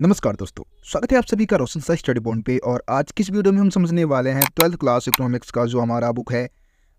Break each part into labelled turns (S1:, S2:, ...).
S1: नमस्कार दोस्तों स्वागत है आप सभी का रोशन सा स्टडी पॉइंट पे और आज किस वीडियो में हम समझने वाले हैं ट्वेल्थ क्लास इकोनॉमिक्स का जो हमारा बुक है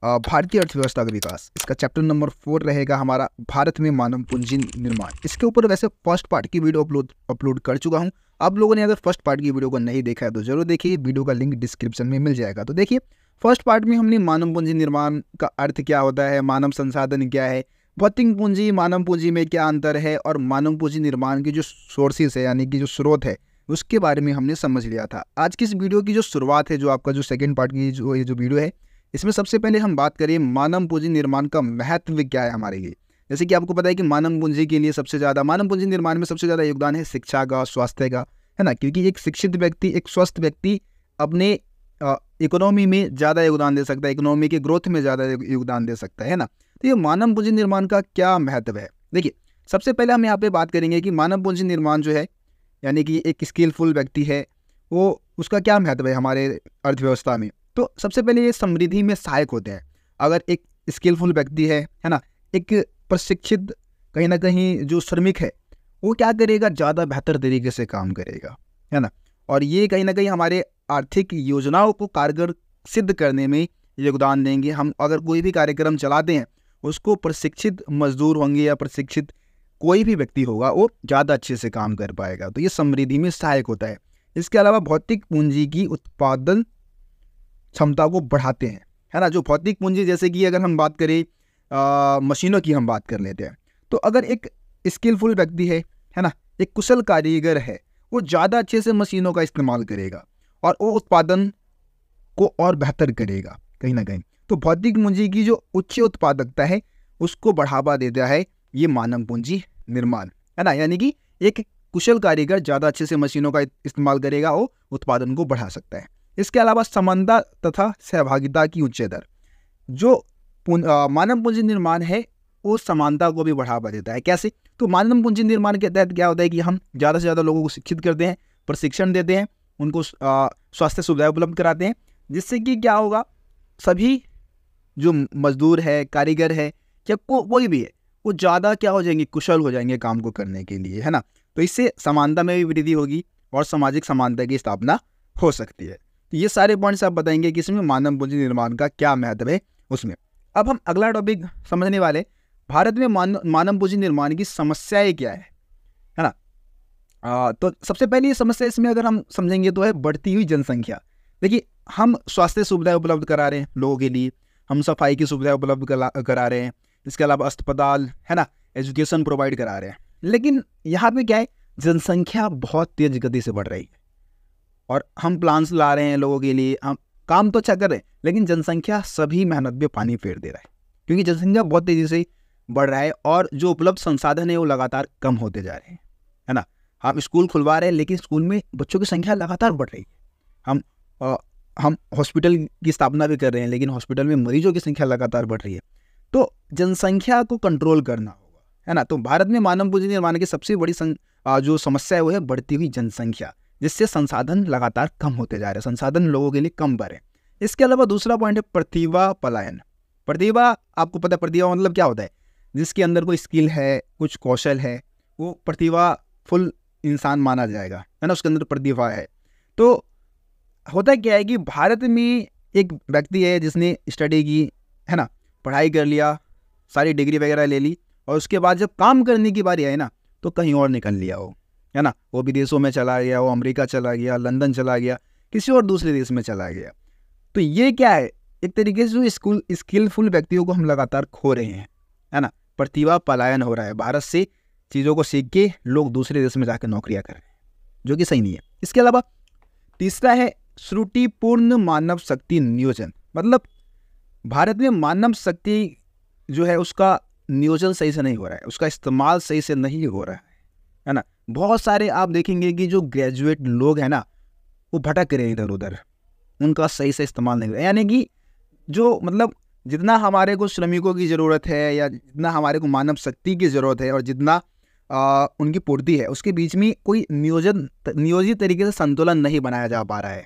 S1: भारतीय अर्थव्यवस्था का विकास इसका चैप्टर नंबर फोर रहेगा हमारा भारत में मानव पूंजी निर्माण इसके ऊपर वैसे फर्स्ट पार्ट की वीडियो अपलोड अपलोड कर चुका हूँ आप लोगों ने अगर फर्स्ट पार्ट की वीडियो को नहीं देखा है तो जरूर देखिए वीडियो का लिंक डिस्क्रिप्शन में मिल जाएगा तो देखिए फर्स्ट पार्ट में हमने मानव पूंजी निर्माण का अर्थ क्या होता है मानव संसाधन क्या है भौतिक पूंजी मानव पूंजी में क्या अंतर है और मानव पूंजी निर्माण के जो सोर्सेस है यानी कि जो स्रोत है उसके बारे में हमने समझ लिया था आज की इस वीडियो की जो शुरुआत है जो आपका जो सेकेंड पार्ट की जो ये जो वीडियो है इसमें सबसे पहले हम बात करें मानव पूंजी निर्माण का महत्व क्या है हमारे लिए जैसे कि आपको पता है कि मानव पूंजी के लिए सबसे ज़्यादा मानव पूंजी निर्माण में सबसे ज़्यादा योगदान है शिक्षा का स्वास्थ्य का है ना क्योंकि एक शिक्षित व्यक्ति एक स्वस्थ व्यक्ति अपने इकोनॉमी में ज़्यादा योगदान दे सकता है इकोनॉमी के ग्रोथ में ज़्यादा योगदान दे सकता है ना तो ये मानव पूंजी निर्माण का क्या महत्व है देखिए सबसे पहले हम यहाँ पे बात करेंगे कि मानव पूंजी निर्माण जो है यानी कि एक स्किलफुल व्यक्ति है वो उसका क्या महत्व है हमारे अर्थव्यवस्था में तो सबसे पहले ये समृद्धि में सहायक होते हैं अगर एक स्किलफुल व्यक्ति है है ना एक प्रशिक्षित कहीं ना कहीं जो श्रमिक है वो क्या करेगा ज़्यादा बेहतर तरीके से काम करेगा है ना और ये कहीं ना कहीं हमारे आर्थिक योजनाओं को कारगर सिद्ध करने में योगदान देंगे हम अगर कोई भी कार्यक्रम चलाते हैं उसको प्रशिक्षित मजदूर होंगे या प्रशिक्षित कोई भी व्यक्ति होगा वो ज़्यादा अच्छे से काम कर पाएगा तो ये समृद्धि में सहायक होता है इसके अलावा भौतिक पूंजी की उत्पादन क्षमता को बढ़ाते हैं है ना जो भौतिक पूंजी जैसे कि अगर हम बात करें आ, मशीनों की हम बात कर लेते हैं तो अगर एक स्किलफुल व्यक्ति है है ना एक कुशल कारीगर है वो ज़्यादा अच्छे से मशीनों का इस्तेमाल करेगा और वो उत्पादन को और बेहतर करेगा कहीं ना कहीं तो भौतिक पूंजी की जो उच्च उत्पादकता है उसको बढ़ावा देता है ये मानव पूंजी निर्माण है ना यानी कि एक कुशल कारीगर ज़्यादा अच्छे से मशीनों का इस्तेमाल करेगा वो उत्पादन को बढ़ा सकता है इसके अलावा समानता तथा सहभागिता की उच्च दर जो मानव पूंजी निर्माण है वो समानता को भी बढ़ावा देता है कैसे तो मानव पूंजी निर्माण के तहत क्या होता है कि हम ज़्यादा से ज़्यादा लोगों को शिक्षित करते हैं प्रशिक्षण देते हैं उनको स्वास्थ्य सुविधाएं उपलब्ध कराते हैं जिससे कि क्या होगा सभी जो मजदूर है कारीगर है या को कोई भी है वो ज़्यादा क्या हो जाएंगे कुशल हो जाएंगे काम को करने के लिए है ना तो इससे समानता में भी वृद्धि होगी और सामाजिक समानता की स्थापना हो सकती है तो ये सारे पॉइंट्स आप बताएंगे कि इसमें मानव पूंजी निर्माण का क्या महत्व है उसमें अब हम अगला टॉपिक समझने वाले भारत में मानव मानव पूंजी निर्माण की समस्याएं क्या है आ, तो सबसे पहली समस्या इसमें अगर हम समझेंगे तो है बढ़ती हुई जनसंख्या देखिए हम स्वास्थ्य सुविधाएं उपलब्ध करा रहे हैं लोगों के लिए हम सफाई की सुविधाएं उपलब्ध करा रहे हैं इसके अलावा अस्पताल है ना एजुकेशन प्रोवाइड करा रहे हैं लेकिन यहाँ पे क्या है जनसंख्या बहुत तेज गति से बढ़ रही है और हम प्लान्स ला रहे हैं लोगों के लिए हम काम तो अच्छा कर रहे हैं लेकिन जनसंख्या सभी मेहनत में पानी फेर दे रहा है क्योंकि जनसंख्या बहुत तेज़ी से बढ़ रहा है और जो उपलब्ध संसाधन है वो लगातार कम होते जा रहे हैं है ना हम स्कूल खुलवा रहे हैं लेकिन स्कूल में बच्चों की संख्या लगातार बढ़ रही है हम आ, हम हॉस्पिटल की स्थापना भी कर रहे हैं लेकिन हॉस्पिटल में मरीजों की संख्या लगातार बढ़ रही है तो जनसंख्या को कंट्रोल करना होगा है ना तो भारत में मानव पूंजी निर्माण की सबसे बड़ी सं, आ, जो समस्या है वो है बढ़ती हुई जनसंख्या जिससे संसाधन लगातार कम होते जा रहे हैं संसाधन लोगों के लिए कम बढ़ रहे हैं इसके अलावा दूसरा पॉइंट है प्रतिभा पलायन प्रतिभा आपको पता है प्रतिभा मतलब क्या होता है जिसके अंदर कोई स्किल है कुछ कौशल है वो प्रतिभा फुल इंसान माना जाएगा है ना उसके अंदर प्रतिभा है तो होता क्या है कि भारत में एक व्यक्ति है जिसने स्टडी की है ना पढ़ाई कर लिया सारी डिग्री वगैरह ले ली और उसके बाद जब काम करने की बारी आई ना तो कहीं और निकल लिया वो है ना वो विदेशों में चला गया वो अमेरिका चला गया लंदन चला गया किसी और दूसरे देश में चला गया तो ये क्या है एक तरीके से जो स्कूल स्किलफुल व्यक्तियों को हम लगातार खो रहे हैं है ना प्रतिभा पलायन हो रहा है भारत से चीज़ों को सीख के लोग दूसरे देश में जाकर नौकरियाँ कर रहे हैं जो कि सही नहीं है इसके अलावा तीसरा है श्रुटिपूर्ण मानव शक्ति नियोजन मतलब भारत में मानव शक्ति जो है उसका नियोजन सही से नहीं हो रहा है उसका इस्तेमाल सही से नहीं हो रहा है है ना बहुत सारे आप देखेंगे कि जो ग्रेजुएट लोग हैं ना वो भटक रहे हैं इधर उधर उनका सही से इस्तेमाल नहीं हो रहा यानी कि जो मतलब जितना हमारे को श्रमिकों की ज़रूरत है या जितना हमारे को मानव शक्ति की ज़रूरत है और जितना आ, उनकी पूर्ति है उसके बीच में कोई नियोजन नियोजित तरीके से संतुलन नहीं बनाया जा पा रहा है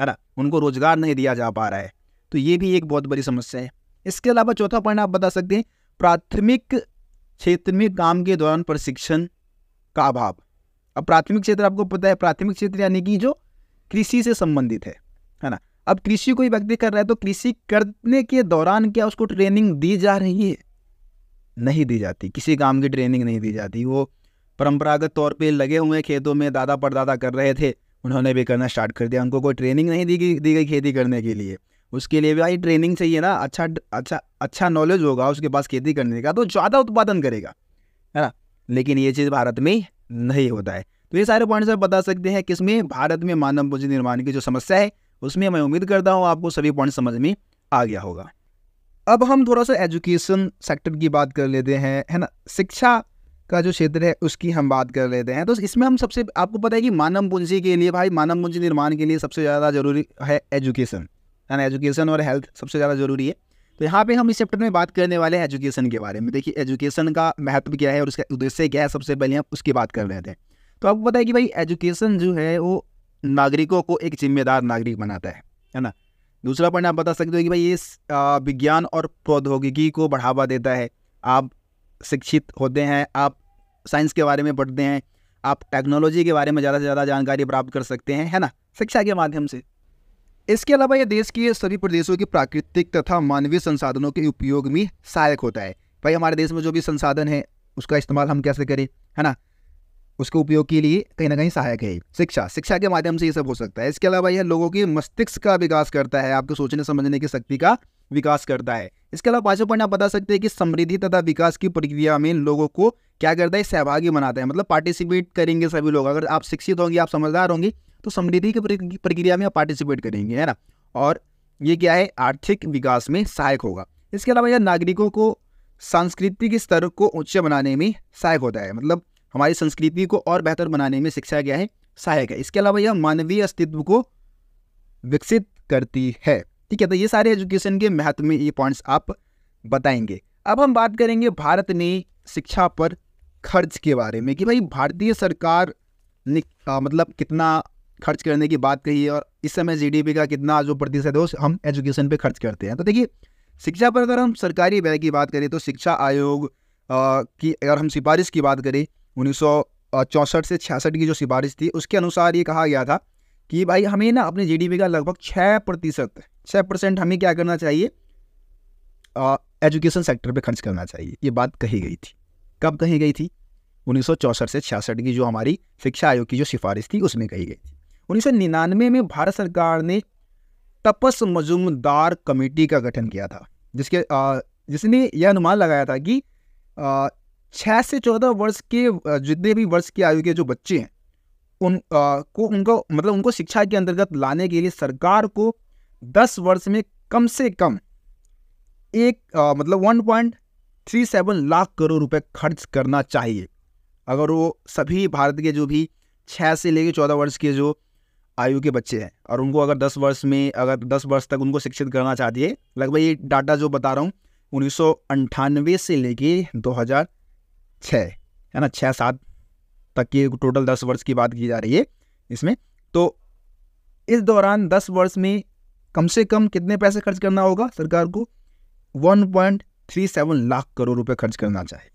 S1: है ना उनको रोजगार नहीं दिया जा पा रहा है तो ये भी एक बहुत बड़ी समस्या है इसके अलावा चौथा पॉइंट आप बता सकते हैं प्राथमिक क्षेत्र में काम के दौरान प्रशिक्षण का अभाव अब प्राथमिक क्षेत्र आपको पता है प्राथमिक क्षेत्र यानी कि जो कृषि से संबंधित है है ना अब कृषि कोई व्यक्ति कर रहा है तो कृषि करने के दौरान क्या उसको ट्रेनिंग दी जा रही है नहीं दी जाती किसी काम की ट्रेनिंग नहीं दी जाती वो परंपरागत तौर पे लगे हुए खेतों में दादा परदादा कर रहे थे उन्होंने भी करना स्टार्ट कर दिया उनको कोई ट्रेनिंग नहीं दी गई दी गई खेती करने के लिए उसके लिए भी भाई ट्रेनिंग चाहिए ना अच्छा अच्छा अच्छा नॉलेज होगा उसके पास खेती करने का तो ज़्यादा उत्पादन करेगा है ना लेकिन ये चीज़ भारत में नहीं होता है तो ये सारे पॉइंट्स आप बता सकते हैं किसमें भारत में मानव पूंजी निर्माण की जो समस्या है उसमें मैं उम्मीद करता हूँ आपको सभी पॉइंट समझ में आ गया होगा अब हम थोड़ा सा एजुकेशन सेक्टर की बात कर लेते हैं है ना शिक्षा का जो क्षेत्र है उसकी हम बात कर लेते हैं तो इसमें हम सबसे आपको पता है कि मानव पूंजी के लिए भाई मानव पूंजी निर्माण के लिए सबसे ज़्यादा जरूरी है एजुकेशन है ना एजुकेशन और हेल्थ सबसे ज़्यादा जरूरी है तो यहाँ पे हम इस चैप्टर में बात करने वाले हैं एजुकेशन के बारे में देखिए एजुकेशन का महत्व क्या है और उसका उद्देश्य क्या है सबसे पहले हम उसकी बात कर रहे थे तो आपको पता है कि भाई एजुकेशन जो है वो नागरिकों को एक जिम्मेदार नागरिक बनाता है है ना दूसरा पॉइंट आप बता सकते हो कि भाई ये विज्ञान और प्रौद्योगिकी को बढ़ावा देता है आप शिक्षित होते हैं आप साइंस के बारे में पढ़ते हैं आप टेक्नोलॉजी के बारे में ज़्यादा से ज़्यादा जानकारी प्राप्त कर सकते हैं है ना शिक्षा के माध्यम से इसके अलावा यह देश के सभी प्रदेशों की प्राकृतिक तथा मानवीय संसाधनों के उपयोग में सहायक होता है भाई हमारे देश में जो भी संसाधन है उसका इस्तेमाल हम कैसे करें है ना उसके उपयोग के लिए कहीं ना कहीं सहायक है शिक्षा शिक्षा के माध्यम से ये सब हो सकता है इसके अलावा यह लोगों के मस्तिष्क का विकास करता है आपके सोचने समझने की शक्ति का विकास करता है इसके अलावा पांचों पॉइंट आप बता सकते हैं कि समृद्धि तथा विकास की प्रक्रिया में लोगों को क्या करता है सहभागी बनाता है मतलब पार्टिसिपेट करेंगे सभी लोग अगर आप शिक्षित होंगे आप समझदार होंगे तो समृद्धि की प्रक्रिया में आप पार्टिसिपेट करेंगे है ना और ये क्या है आर्थिक विकास में सहायक होगा इसके अलावा यह नागरिकों को सांस्कृतिक स्तर को उच्च बनाने में सहायक होता है मतलब हमारी संस्कृति को और बेहतर बनाने में शिक्षा क्या है सहायक है इसके अलावा यह मानवीय अस्तित्व को विकसित करती है ठीक है तो ये सारे एजुकेशन के महत्व में ये पॉइंट्स आप बताएंगे अब हम बात करेंगे भारत ने शिक्षा पर खर्च के बारे में कि भाई भारतीय सरकार ने आ, मतलब कितना खर्च करने की बात कही है और इस समय जीडीपी का कितना जो प्रतिशत है हम एजुकेशन पे खर्च करते हैं तो देखिए शिक्षा पर अगर हम सरकारी व्यय की बात करें तो शिक्षा आयोग आ, की अगर हम सिफारिश की बात करें उन्नीस से छियासठ की जो सिफारिश थी उसके अनुसार ये कहा गया था कि भाई हमें ना अपने जीडीपी का लगभग छः प्रतिशत छः परसेंट हमें क्या करना चाहिए एजुकेशन सेक्टर पे खर्च करना चाहिए ये बात कही गई थी कब कही गई थी उन्नीस से छियासठ की जो हमारी शिक्षा आयोग की जो सिफारिश थी उसमें कही गई थी उन्नीस में भारत सरकार ने तपस मजुमदार कमेटी का गठन किया था जिसके आ, जिसने यह अनुमान लगाया था कि छः से चौदह वर्ष के जितने भी वर्ष की आयु के जो बच्चे हैं उन आ, को उनको मतलब उनको शिक्षा के अंतर्गत लाने के लिए सरकार को दस वर्ष में कम से कम एक आ, मतलब one point three seven lakh crore रुपए खर्च करना चाहिए अगर वो सभी भारत के जो भी छः से लेकर चौदह वर्ष के जो आयु के बच्चे हैं और उनको अगर दस वर्ष में अगर दस वर्ष तक उनको शिक्षित करना चाहती है लगभग ये डाटा जो बता रहा हूँ उन्नीस से लेके दो छः है ना छः सात तक की टोटल दस वर्ष की बात की जा रही है इसमें तो इस दौरान दस वर्ष में कम से कम कितने पैसे खर्च करना होगा सरकार को 1.37 लाख करोड़ रुपए खर्च करना चाहिए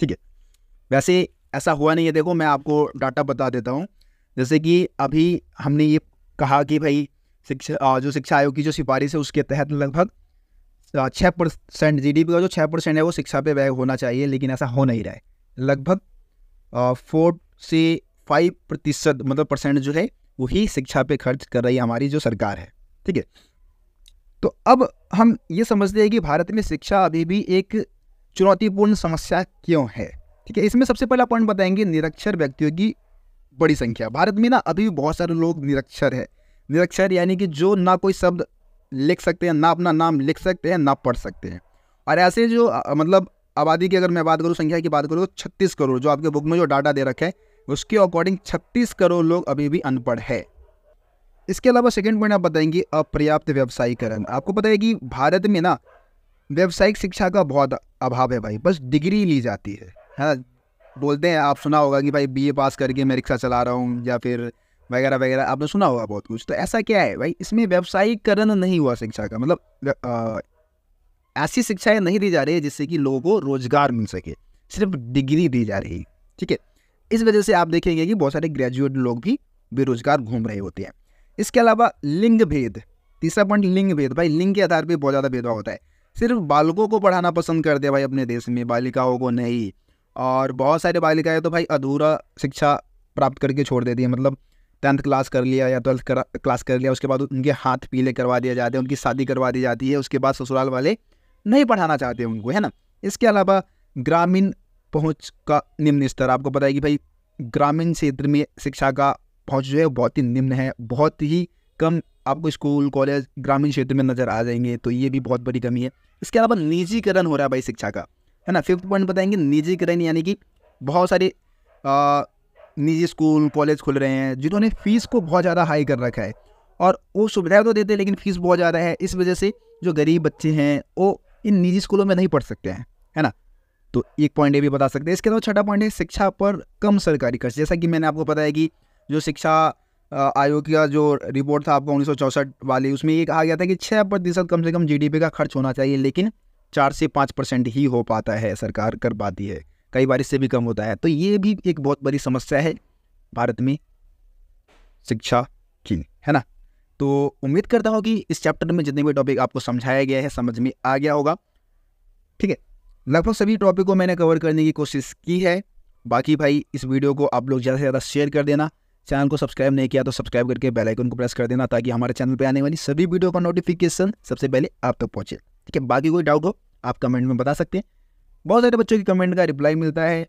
S1: ठीक है वैसे ऐसा हुआ नहीं है देखो मैं आपको डाटा बता देता हूँ जैसे कि अभी हमने ये कहा कि भाई शिक्षा जो शिक्षा आयोग की जो सिफारिश है उसके तहत लगभग छः परसेंट जी का जो छः परसेंट है वो शिक्षा पे व्यय होना चाहिए लेकिन ऐसा हो नहीं रहा है लगभग फोर से फाइव प्रतिशत मतलब परसेंट जो है वही शिक्षा पे खर्च कर रही है हमारी जो सरकार है ठीक है तो अब हम ये समझते हैं कि भारत में शिक्षा अभी भी एक चुनौतीपूर्ण समस्या क्यों है ठीक है इसमें सबसे पहला पॉइंट बताएंगे निरक्षर व्यक्तियों की बड़ी संख्या भारत में ना अभी भी बहुत सारे लोग निरक्षर है निरक्षर यानी कि जो ना कोई शब्द लिख सकते हैं ना अपना नाम लिख सकते हैं ना पढ़ सकते हैं और ऐसे जो मतलब आबादी की अगर मैं बात करूँ संख्या की बात करूँ तो छत्तीस करोड़ जो आपके बुक में जो डाटा दे रखे है उसके अकॉर्डिंग छत्तीस करोड़ लोग अभी भी अनपढ़ है इसके अलावा सेकेंड पॉइंट आप बताएंगे अपर्याप्त व्यवसायीकरण आपको पता है कि भारत में ना व्यावसायिक शिक्षा का बहुत अभाव है भाई बस डिग्री ली जाती है है ना बोलते हैं आप सुना होगा कि भाई बीए पास करके मैं रिक्शा चला रहा हूँ या फिर वगैरह वगैरह आपने सुना होगा बहुत कुछ तो ऐसा क्या है भाई इसमें व्यवसायीकरण नहीं हुआ शिक्षा का मतलब ऐसी शिक्षाएं नहीं दी जा रही है जिससे कि लोगों को रोजगार मिल सके सिर्फ डिग्री दी जा रही ठीक है इस वजह से आप देखेंगे कि बहुत सारे ग्रेजुएट लोग भी बेरोजगार घूम रहे होते हैं इसके अलावा लिंग भेद तीसरा पॉइंट लिंग भेद भाई लिंग के आधार पर बहुत ज़्यादा भेदभाव होता है सिर्फ बालकों को पढ़ाना पसंद करते हैं भाई अपने देश में बालिकाओं को नहीं और बहुत सारे बालिकाएं तो भाई अधूरा शिक्षा प्राप्त करके छोड़ देती है मतलब टेंथ क्लास कर लिया या ट्वेल्थ क्लास कर लिया उसके बाद उनके हाथ पीले करवा दिए जाते हैं उनकी शादी करवा दी जाती है उसके बाद ससुराल वाले नहीं पढ़ाना चाहते उनको है ना इसके अलावा ग्रामीण पहुंच का निम्न स्तर आपको पता है कि भाई ग्रामीण क्षेत्र में शिक्षा का पहुँच जो है बहुत ही निम्न है बहुत ही कम आपको स्कूल कॉलेज ग्रामीण क्षेत्र में नज़र आ जाएंगे तो ये भी बहुत बड़ी कमी है इसके अलावा निजीकरण हो रहा है भाई शिक्षा का है ना फिफ्थ पॉइंट बताएंगे निजीकरण यानी कि बहुत सारे निजी स्कूल कॉलेज खुल रहे हैं जिन्होंने फ़ीस को बहुत ज़्यादा हाई कर रखा है और वो सुविधाएं तो देते हैं लेकिन फ़ीस बहुत ज़्यादा है इस वजह से जो गरीब बच्चे हैं वो इन निजी स्कूलों में नहीं पढ़ सकते हैं है ना तो एक पॉइंट ये भी बता सकते हैं इसके अलावा छठा पॉइंट है शिक्षा पर कम सरकारी खर्च जैसा कि मैंने आपको बताया कि जो शिक्षा आयोग का जो रिपोर्ट था आपका उन्नीस वाली उसमें ये कहा गया था कि छः प्रतिशत कम से कम जीडीपी का खर्च होना चाहिए लेकिन चार से पाँच परसेंट ही हो पाता है सरकार कर पाती है कई बार इससे भी कम होता है तो ये भी एक बहुत बड़ी समस्या है भारत में शिक्षा की है ना तो उम्मीद करता हूँ कि इस चैप्टर में जितने भी टॉपिक आपको समझाया गया है समझ में आ गया होगा ठीक है लगभग सभी टॉपिक को मैंने कवर करने की कोशिश की है बाकी भाई इस वीडियो को आप लोग ज़्यादा से ज़्यादा शेयर कर देना चैनल को सब्सक्राइब नहीं किया तो सब्सक्राइब करके बेल आइकन को प्रेस कर देना ताकि हमारे चैनल पर आने वाली सभी वीडियो का नोटिफिकेशन सबसे पहले आप तक तो पहुंचे ठीक है बाकी कोई डाउट हो आप कमेंट में बता सकते हैं बहुत सारे बच्चों की कमेंट का रिप्लाई मिलता है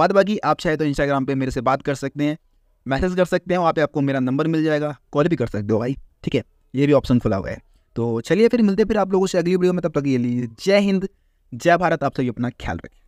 S1: बाद बाकी आप चाहे तो इंस्टाग्राम पे मेरे से बात कर सकते हैं मैसेज कर सकते हैं वहाँ पे आपको मेरा नंबर मिल जाएगा कॉल भी कर सकते हो भाई ठीक है ये भी ऑप्शन खुला हुआ है तो चलिए फिर मिलते हैं फिर आप लोगों से अगली वीडियो में तब तक ये लीजिए जय हिंद जय भारत आप सभी अपना ख्याल रखें